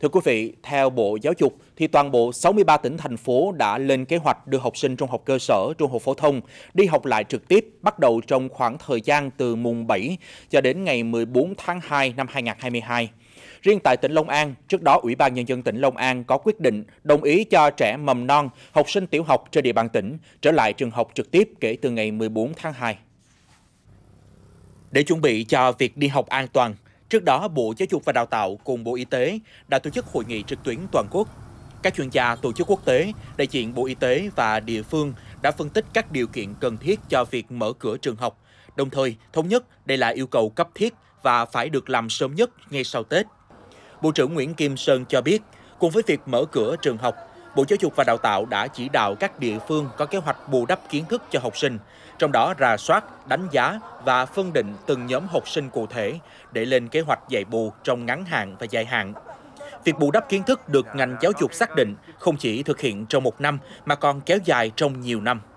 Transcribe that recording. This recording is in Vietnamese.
Thưa quý vị, theo Bộ Giáo dục, thì toàn bộ 63 tỉnh, thành phố đã lên kế hoạch đưa học sinh trung học cơ sở, trung học phổ thông đi học lại trực tiếp bắt đầu trong khoảng thời gian từ mùng 7 cho đến ngày 14 tháng 2 năm 2022. Riêng tại tỉnh Long An, trước đó Ủy ban Nhân dân tỉnh Long An có quyết định đồng ý cho trẻ mầm non, học sinh tiểu học trên địa bàn tỉnh trở lại trường học trực tiếp kể từ ngày 14 tháng 2. Để chuẩn bị cho việc đi học an toàn, Trước đó, Bộ Giáo dục và Đào tạo cùng Bộ Y tế đã tổ chức hội nghị trực tuyến toàn quốc. Các chuyên gia tổ chức quốc tế, đại diện Bộ Y tế và địa phương đã phân tích các điều kiện cần thiết cho việc mở cửa trường học, đồng thời thống nhất đây là yêu cầu cấp thiết và phải được làm sớm nhất ngay sau Tết. Bộ trưởng Nguyễn Kim Sơn cho biết, cùng với việc mở cửa trường học, Bộ Giáo dục và Đào tạo đã chỉ đạo các địa phương có kế hoạch bù đắp kiến thức cho học sinh, trong đó rà soát, đánh giá và phân định từng nhóm học sinh cụ thể để lên kế hoạch dạy bù trong ngắn hạn và dài hạn. Việc bù đắp kiến thức được ngành giáo dục xác định không chỉ thực hiện trong một năm mà còn kéo dài trong nhiều năm.